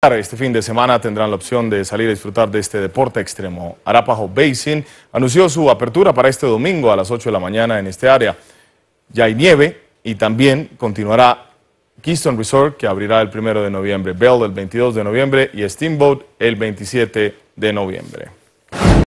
Este fin de semana tendrán la opción de salir a disfrutar de este deporte extremo. Arapaho Basin anunció su apertura para este domingo a las 8 de la mañana en este área. Ya hay nieve y también continuará Keystone Resort que abrirá el 1 de noviembre, Bell el 22 de noviembre y Steamboat el 27 de noviembre.